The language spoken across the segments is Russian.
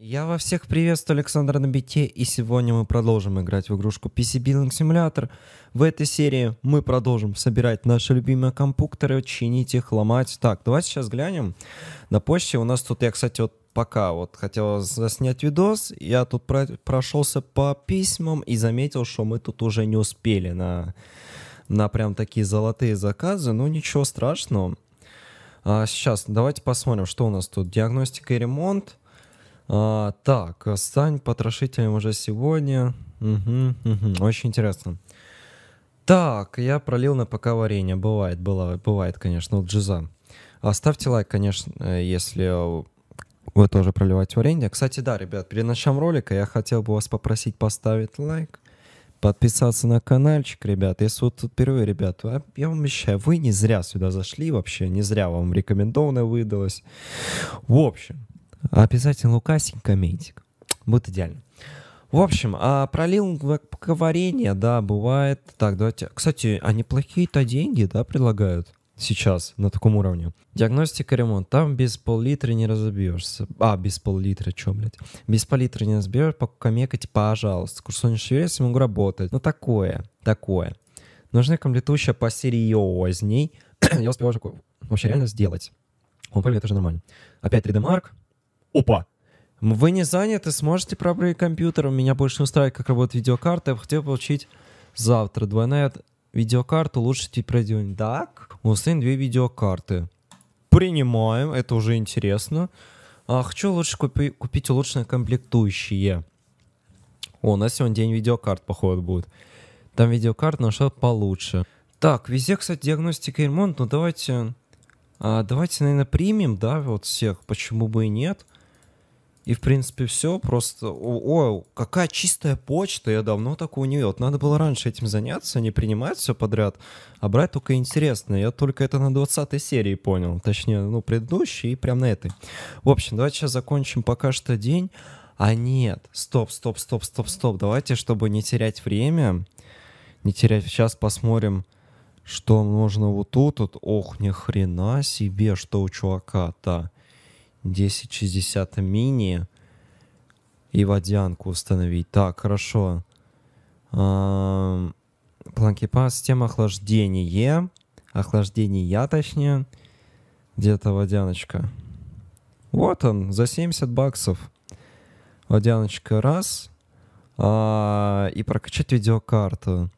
Я во всех приветствую Александра на и сегодня мы продолжим играть в игрушку PC Building Simulator. В этой серии мы продолжим собирать наши любимые компьютеры, чинить их, ломать. Так, давайте сейчас глянем на почте. У нас тут, я, кстати, вот пока вот хотел заснять видос, я тут про прошелся по письмам и заметил, что мы тут уже не успели на, на прям такие золотые заказы, но ну, ничего страшного. А, сейчас давайте посмотрим, что у нас тут. Диагностика и ремонт. А, так, э, стань потрошителем уже сегодня. Угу, угу, очень интересно. Так, я пролил на ПК варенье. Бывает, было, бывает, конечно, у джиза. Ставьте лайк, конечно, если вы тоже проливаете варенье. Кстати, да, ребят, перед началом ролика я хотел бы вас попросить поставить лайк, подписаться на каналчик, ребят. Если вы тут впервые, ребят, а, я вам обещаю, вы не зря сюда зашли вообще, не зря вам рекомендованное выдалось. В общем, Обязательно Лукасенко комментик. Будет идеально. В общем, а про лингвоговорение, да, бывает. Так, давайте... Кстати, они плохие-то деньги, да, предлагают сейчас на таком уровне. Диагностика, ремонт. Там без пол-литра не разобьешься. А, без пол-литра, чё, блядь? Без пол-литра не разобьешься, покомекать, пожалуйста. Курсу не могу работать. Ну, такое, такое. Нужны комплектующие посерьезней. Я успеваю уже вообще реально сделать. Он это же нормально. Опять 3D Mark, опа, вы не заняты, сможете пробрать компьютер. Меня больше не устраивает, как работает видеокарта. Я бы хотел получить завтра двойная видеокарту, лучше и продюнь. Так, у нас две видеокарты. Принимаем, это уже интересно. А, хочу лучше купи, купить улучшенные комплектующие. О, на сегодня день видеокарт, походу, будет. Там видеокарт нашел получше. Так, везде, кстати, диагностика и ремонт. Ну, давайте... А, давайте, наверное, примем, да, вот всех. Почему бы и нет? И, в принципе, все. Просто, о, какая чистая почта, я давно такого не видел. Вот надо было раньше этим заняться, не принимать все подряд, а брать только интересное. Я только это на 20 серии понял. Точнее, ну, предыдущей и прям на этой. В общем, давайте сейчас закончим пока что день. А нет, стоп, стоп, стоп, стоп, стоп. Давайте, чтобы не терять время, не терять, сейчас посмотрим, что нужно вот тут. Вот. Ох, ни хрена себе, что у чувака-то. 1060 мини и водянку установить. Так, хорошо. А, Планкипа система охлаждения. Охлаждение я, точнее. Где-то водяночка. Вот он, за 70 баксов. Водяночка раз. А, и прокачать видеокарту.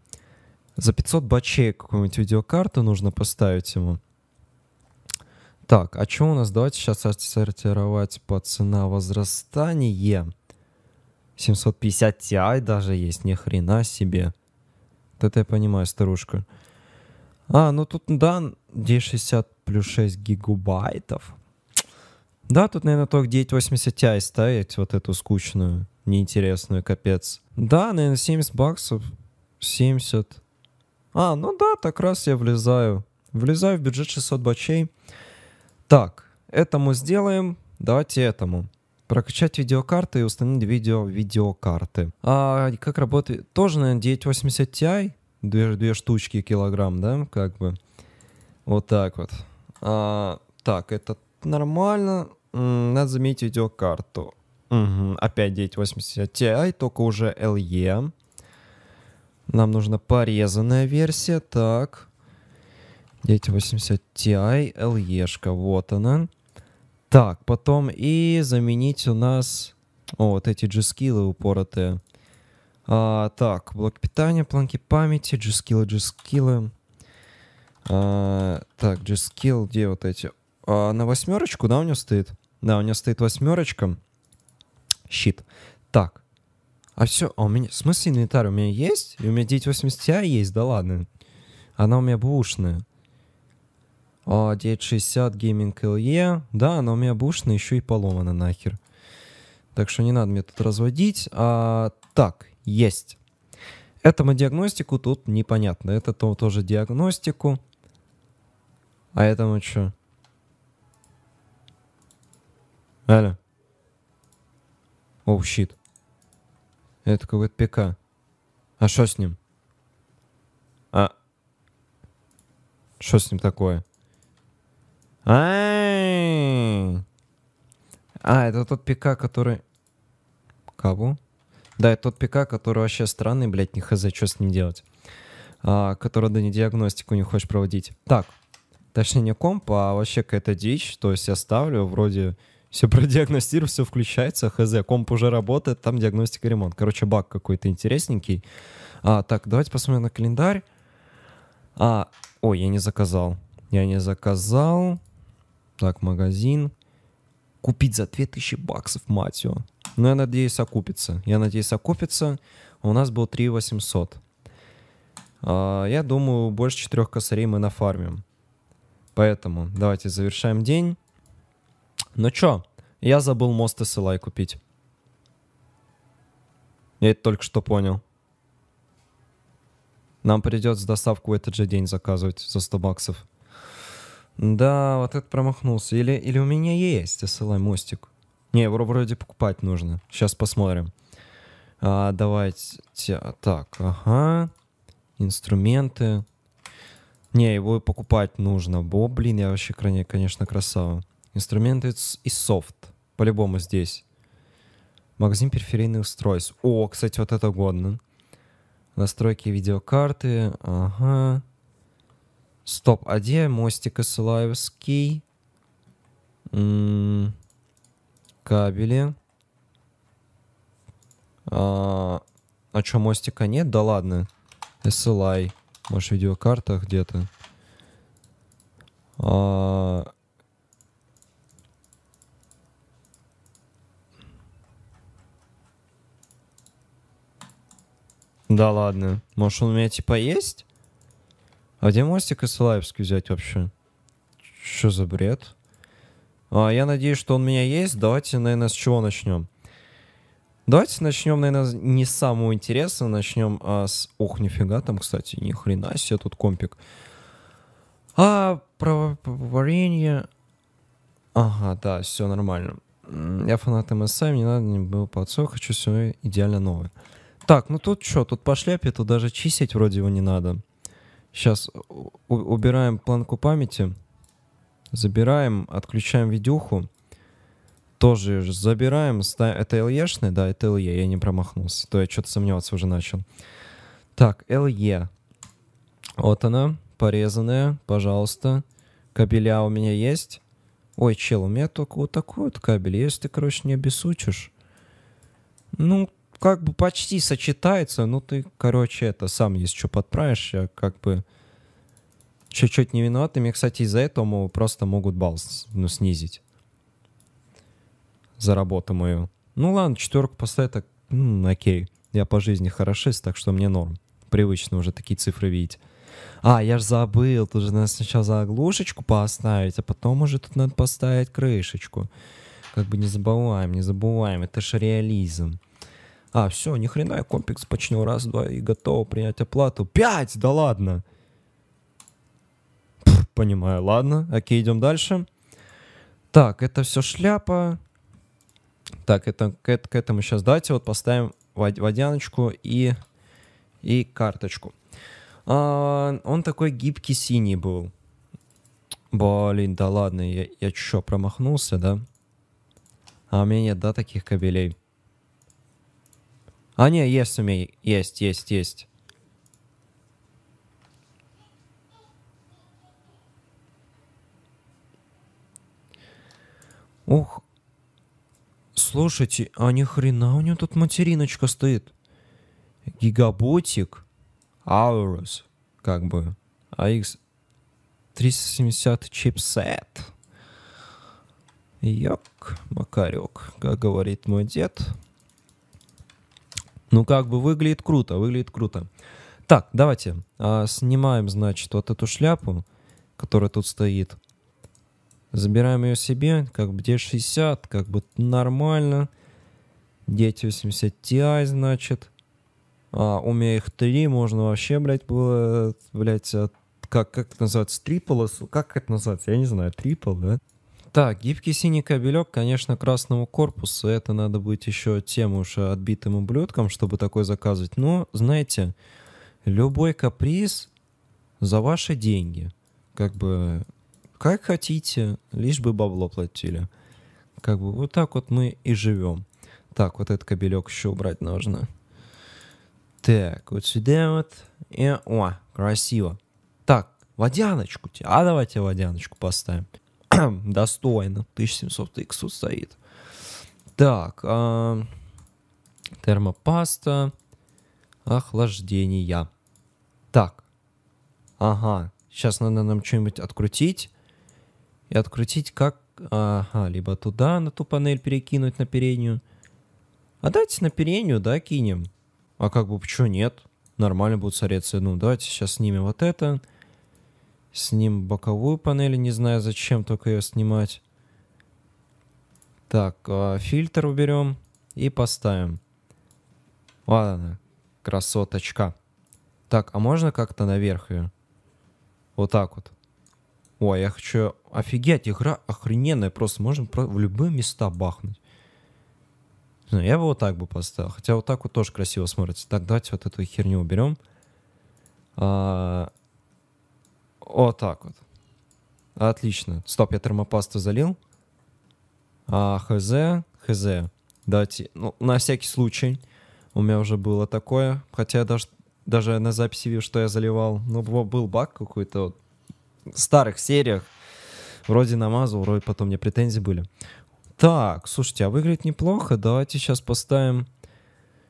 За 500 бачей какую-нибудь видеокарту нужно поставить ему. Так, а что у нас? Давайте сейчас отсортировать по цена возрастание. 750 Ti даже есть, ни хрена себе. Вот это я понимаю, старушка. А, ну тут, да, d плюс 6 гигабайтов. Да, тут, наверное, только 980 Ti ставить, вот эту скучную, неинтересную, капец. Да, наверное, 70 баксов, 70. А, ну да, так раз я влезаю. Влезаю в бюджет 600 бачей. Так, этому сделаем, давайте этому. Прокачать видеокарты и установить видео видеокарты. А как работает? Тоже, наверное, 980 Ti, две, две штучки килограмм, да, как бы. Вот так вот. А, так, это нормально. Надо заменить видеокарту. Угу. Опять 980 Ti, только уже LE. Нам нужна порезанная версия. Так. 980 Ti LE, вот она. Так, потом и заменить у нас... О, вот эти G-скиллы упоротые. А, так, блок питания, планки памяти, G-скиллы, G-скиллы. А, так, G-скилл, где вот эти? А, на восьмерочку, да, у него стоит? Да, у него стоит восьмерочка. Щит. Так. А все, а у меня... В смысле инвентарь у меня есть? И у меня 980 Ti есть, да ладно. Она у меня бушная. 960 Gaming LE. Да, она у меня бушная, еще и поломана нахер. Так что не надо мне тут разводить. А, так, есть. Этому диагностику тут непонятно. Это то, тоже диагностику. А этому что? Алло. Оу, oh, щит. Это какой-то ПК. А что с ним? А... Что с ним такое? А, а, это тот пика, который... Кабу, Да, это тот пика, который вообще странный, блядь, не хз, что с ним делать. А, который, да, не диагностику не хочешь проводить. Так, точнее не комп, а вообще какая-то дичь. То есть я ставлю, вроде все продиагностирую, все включается, хз, комп уже работает, там диагностика ремонт. Короче, баг какой-то интересненький. А, так, давайте посмотрим на календарь. А, ой, я не заказал. Я не заказал. Так, магазин. Купить за 2000 баксов, мать его. Но ну, я надеюсь, окупится. Я надеюсь, окупится. У нас был 3800. А, я думаю, больше четырех косарей мы нафармим. Поэтому давайте завершаем день. Ну чё, я забыл мост SLI купить. Я это только что понял. Нам придется доставку в этот же день заказывать за 100 баксов. Да, вот это промахнулся. Или, или у меня есть SLI мостик. Не, его вроде покупать нужно. Сейчас посмотрим. А, давайте. Так, ага. Инструменты. Не, его покупать нужно. Бо, блин, я вообще, крайне, конечно, красава. Инструменты и софт. По-любому здесь. Магазин периферийных устройств. О, кстати, вот это годно. Настройки видеокарты. Ага. Стоп, а где мостик Исылаевский? кабели. А, а что, мостика нет? Да ладно. SLI. Может, видеокарта где-то. А... Да ладно. Может, он у меня типа есть? А где мостик Исалаевский взять вообще? Что за бред? А, я надеюсь, что он у меня есть. Давайте, наверное, с чего начнем? Давайте начнем, наверное, не с самого интересного. Начнем а, с... Ох, нифига там, кстати, ни хрена себе тут компик. А, про варенье... Ага, да, все нормально. Я фанат МСА, мне надо не был подсох, хочу все идеально новое. Так, ну тут что, тут по шляпе, тут даже чистить вроде его не надо. Сейчас э, убираем планку памяти, забираем, отключаем видюху, тоже забираем, это LE-шный, да, это LE, я не промахнулся, то я что-то сомневаться уже начал. Так, LE, вот она, порезанная, пожалуйста, кабеля у меня есть. Ой, чел, у меня только вот такой вот кабель, если ты, короче, не обесучишь, ну, как бы почти сочетается, ну ты, короче, это сам есть, что подправишь, я как бы чуть-чуть не виноват. И мне, кстати, из-за этого просто могут балл ну, снизить за работу мою. Ну ладно, четверку поставить, так, ну, окей. Я по жизни хорошист, так что мне норм. Привычно уже такие цифры видеть. А, я же забыл, тут же надо сначала заглушечку поставить, а потом уже тут надо поставить крышечку. Как бы не забываем, не забываем, это же реализм. А, все, ни хрена, я комплекс почну раз, два и готово принять оплату. Пять, да ладно. Пфф, понимаю, ладно, окей, идем дальше. Так, это все шляпа. Так, это, к, к этому сейчас дайте, вот поставим водяночку и, и карточку. А, он такой гибкий синий был. Блин, да ладно, я, я чё, промахнулся, да? А у меня нет, да, таких кабелей? А, не, есть у меня. Есть, есть, есть. Ух. Слушайте, а ни хрена у него тут материночка стоит. Гигаботик. Аурус. Как бы. AX 370 чипсет. Йок, Макарек, как говорит мой дед. Ну, как бы выглядит круто, выглядит круто. Так, давайте а, снимаем, значит, вот эту шляпу, которая тут стоит. Забираем ее себе, как бы где 60, как бы нормально. 980 Ti, значит. А, у меня их три, можно вообще, блядь, было, блядь, а, как, как это называется, трипл, как это называется, я не знаю, трипл, да? Так гибкий синий кабелек, конечно, красному корпусу. Это надо быть еще тем уж отбитым ублюдком, чтобы такой заказывать. Но, знаете, любой каприз за ваши деньги. Как бы, как хотите, лишь бы бабло платили. Как бы вот так вот мы и живем. Так, вот этот кабелек еще убрать нужно. Так, вот сюда вот. И, э, о, красиво. Так, водяночку тебе. А давайте водяночку поставим. достойно. 1700 иксу стоит. Так, э, термопаста, охлаждение. Так, ага, сейчас надо нам что-нибудь открутить. И открутить как... Ага, либо туда на ту панель перекинуть, на переднюю. А давайте на переднюю, да, кинем. А как бы, почему нет? Нормально будет сореться. Ну, давайте сейчас снимем вот это с ним боковую панель, не знаю зачем только ее снимать. Так, а, фильтр уберем и поставим. Ладно, красоточка. Так, а можно как-то наверх ее? Вот так вот. О, я хочу... Офигеть, игра охрененная. Просто можно в любые места бахнуть. Ну, я бы вот так бы поставил. Хотя вот так вот тоже красиво смотрится. Так, давайте вот эту херню уберем. А, о, так вот. Отлично. Стоп, я термопасту залил. А, хз, хз. Давайте, ну, на всякий случай. У меня уже было такое. Хотя я даже, даже на записи видел, что я заливал. Ну, был баг какой-то вот. В старых сериях. Вроде намазал, вроде потом мне претензии были. Так, слушайте, а выглядит неплохо. Давайте сейчас поставим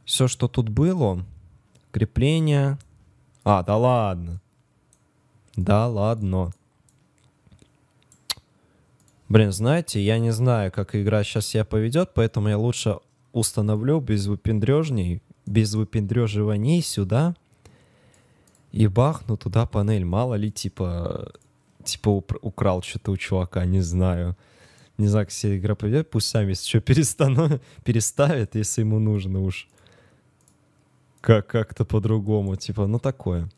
все, что тут было. Крепление. А, да ладно. Да ладно. Блин, знаете, я не знаю, как игра сейчас себя поведет, поэтому я лучше установлю без выпендрежней, без выпендреживаний сюда и бахну туда панель. Мало ли, типа, типа украл что-то у чувака, не знаю. Не знаю, как вся игра поведет, пусть сами что перестану, переставят, если ему нужно уж. Как- как-то по-другому, типа, ну такое.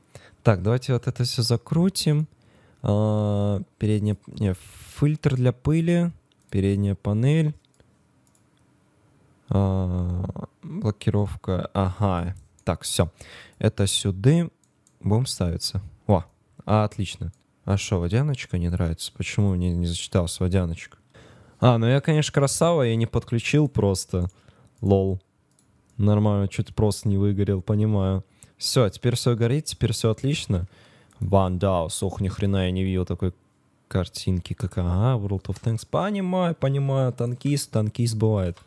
Так, давайте вот это все закрутим. А, передняя... Не, фильтр для пыли. Передняя панель. А, блокировка. Ага. Так, все. Это сюда. Будем ставиться. О, а, отлично. А что, водяночка не нравится? Почему мне не зачитался водяночка? А, ну я, конечно, красава, я не подключил просто. Лол. Нормально, чуть просто не выгорел, понимаю все, теперь все горит, теперь все отлично. Ван Даус, ох, ни хрена я не видел такой картинки, как ага, World of Tanks. Понимаю, понимаю, танкист, танкист бывает.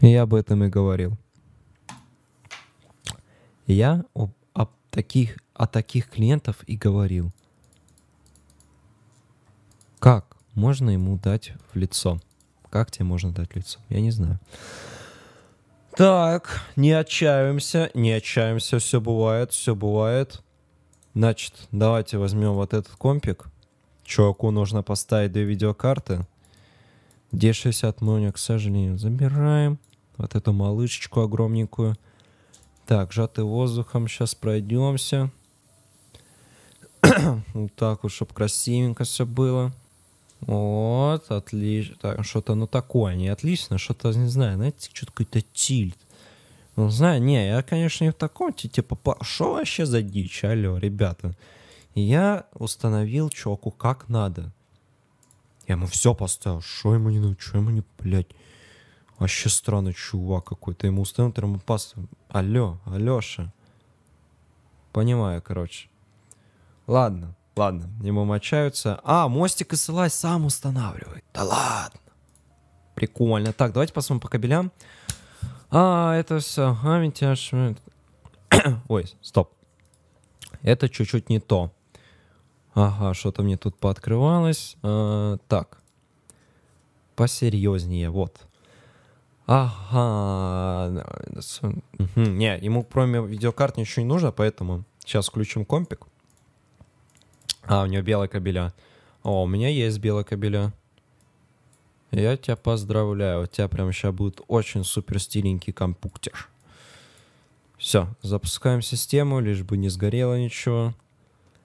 Я об этом и говорил. Я об, об таких, о таких клиентов и говорил. Как можно ему дать в лицо? Как тебе можно дать лицо? Я не знаю. Так, не отчаиваемся, не отчаиваемся, все бывает, все бывает. Значит, давайте возьмем вот этот компик. Чуваку нужно поставить две видеокарты. D60 мы у него, к сожалению, забираем. Вот эту малышечку огромненькую. Так, сжатый воздухом, сейчас пройдемся. вот так вот, чтобы красивенько все было. Вот, отлично. Так, что-то ну такое, не отлично, что-то, не знаю, знаете, что-то какой-то тильт. Ну, знаю, не, я, конечно, не в таком, типа, что вообще за дичь, алло, ребята. я установил чоку как надо. Я ему все поставил, что ему не надо, что ему не, блядь. Вообще странный чувак какой-то. Ему установил термопасту. Алло, Алёша. Понимаю, короче. Ладно. Ладно, ему мочаются. А, мостик и ссылай сам устанавливает. Да ладно. Прикольно. Так, давайте посмотрим по кабелям. А, это все. А, мятеж. Ой, стоп. Это чуть-чуть не то. Ага, что-то мне тут пооткрывалось. А, так. Посерьезнее, вот. Ага. Угу. Не, ему кроме видеокарт ничего не нужно, поэтому сейчас включим компик. А, у нее белое кабеля. О, у меня есть белое кабеля. Я тебя поздравляю. У тебя прямо сейчас будет очень супер стиленький компуктер. Все, запускаем систему, лишь бы не сгорело ничего.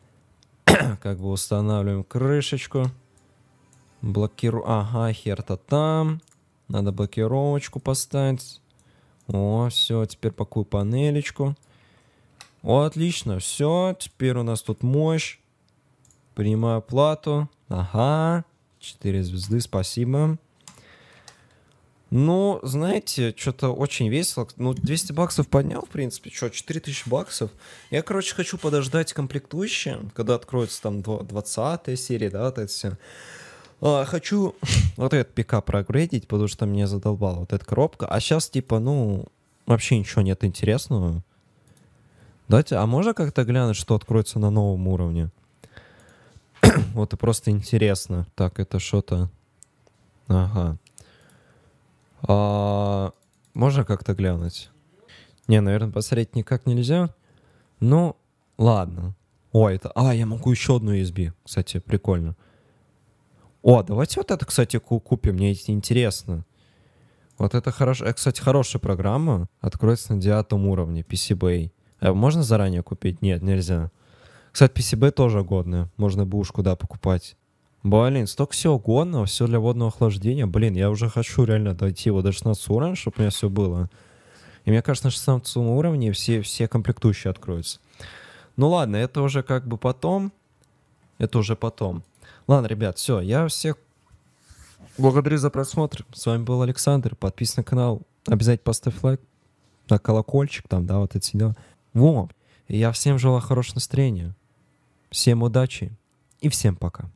как бы устанавливаем крышечку. Блокиру... Ага, хер-то там. Надо блокировочку поставить. О, все, теперь пакую панелечку. О, отлично, все, теперь у нас тут мощь. Принимаю плату. Ага. Четыре звезды, спасибо. Ну, знаете, что-то очень весело. Ну, 200 баксов поднял, в принципе. Что, 4000 баксов? Я, короче, хочу подождать комплектующие, когда откроется там 20 серия, да, вот это все. А, хочу вот этот пикап прогрейдить, потому что меня задолбала вот эта коробка. А сейчас, типа, ну, вообще ничего нет интересного. Давайте, а можно как-то глянуть, что откроется на новом уровне? вот и просто интересно. Так, это что-то... Ага. А, можно как-то глянуть? Не, наверное, посмотреть никак нельзя. Ну, ладно. О, это... А, я могу еще одну USB. Кстати, прикольно. О, давайте вот это, кстати, купим. Мне интересно. Вот это хорошо. Э, кстати, хорошая программа. Откроется на девятом уровне. PCBay. А можно заранее купить? Нет, нельзя. Кстати, PCB тоже годная. Можно бушку, куда покупать. Блин, столько всего годного, все для водного охлаждения. Блин, я уже хочу реально дойти его до 16 уровня, чтобы у меня все было. И мне кажется, на 16 уровне все, все комплектующие откроются. Ну ладно, это уже как бы потом. Это уже потом. Ладно, ребят, все, я всех благодарю за просмотр. С вами был Александр. Подписывайтесь на канал. Обязательно поставь лайк на колокольчик там, да, вот эти дела. Во, и я всем желаю хорошего настроения. Всем удачи и всем пока.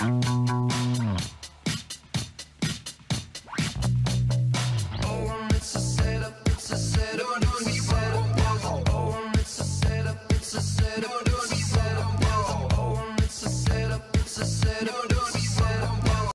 thank you